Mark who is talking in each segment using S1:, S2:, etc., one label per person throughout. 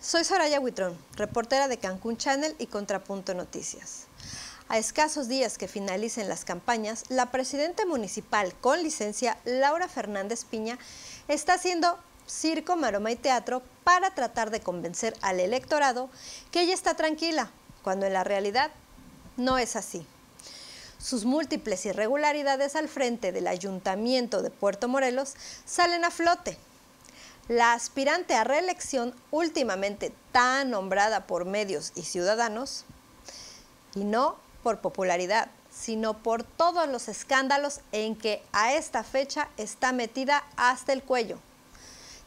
S1: Soy Soraya Huitrón, reportera de Cancún Channel y Contrapunto Noticias. A escasos días que finalicen las campañas, la presidenta municipal con licencia, Laura Fernández Piña, está haciendo circo, maroma y teatro para tratar de convencer al electorado que ella está tranquila, cuando en la realidad no es así. Sus múltiples irregularidades al frente del ayuntamiento de Puerto Morelos salen a flote la aspirante a reelección últimamente tan nombrada por medios y ciudadanos, y no por popularidad, sino por todos los escándalos en que a esta fecha está metida hasta el cuello.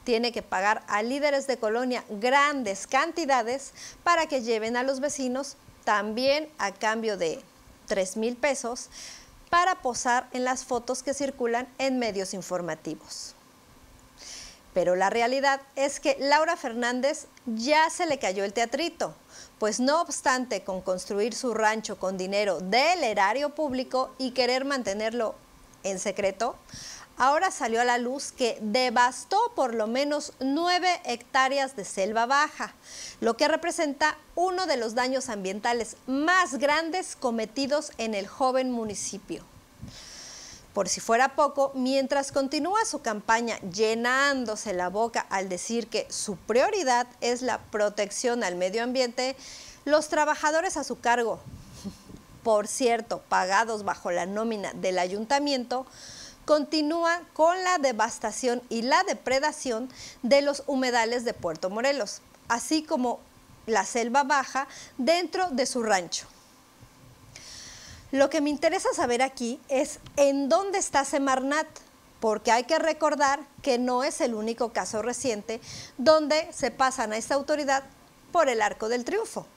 S1: Tiene que pagar a líderes de colonia grandes cantidades para que lleven a los vecinos, también a cambio de 3 mil pesos, para posar en las fotos que circulan en medios informativos. Pero la realidad es que Laura Fernández ya se le cayó el teatrito, pues no obstante con construir su rancho con dinero del erario público y querer mantenerlo en secreto, ahora salió a la luz que devastó por lo menos nueve hectáreas de selva baja, lo que representa uno de los daños ambientales más grandes cometidos en el joven municipio. Por si fuera poco, mientras continúa su campaña llenándose la boca al decir que su prioridad es la protección al medio ambiente, los trabajadores a su cargo, por cierto, pagados bajo la nómina del ayuntamiento, continúa con la devastación y la depredación de los humedales de Puerto Morelos, así como la selva baja dentro de su rancho. Lo que me interesa saber aquí es en dónde está Semarnat, porque hay que recordar que no es el único caso reciente donde se pasan a esta autoridad por el arco del triunfo.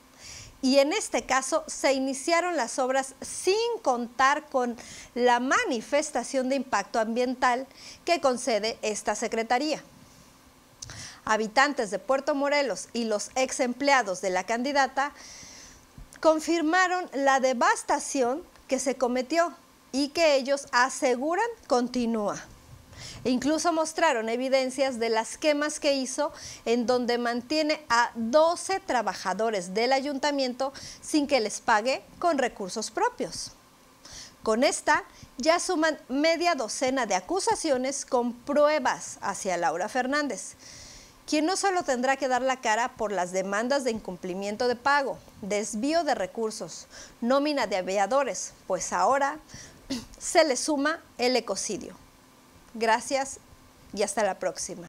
S1: Y en este caso se iniciaron las obras sin contar con la manifestación de impacto ambiental que concede esta Secretaría. Habitantes de Puerto Morelos y los ex empleados de la candidata confirmaron la devastación que se cometió y que ellos aseguran continúa. incluso mostraron evidencias de las quemas que hizo en donde mantiene a 12 trabajadores del ayuntamiento sin que les pague con recursos propios. Con esta ya suman media docena de acusaciones con pruebas hacia Laura Fernández quien no solo tendrá que dar la cara por las demandas de incumplimiento de pago, desvío de recursos, nómina de aviadores, pues ahora se le suma el ecocidio. Gracias y hasta la próxima.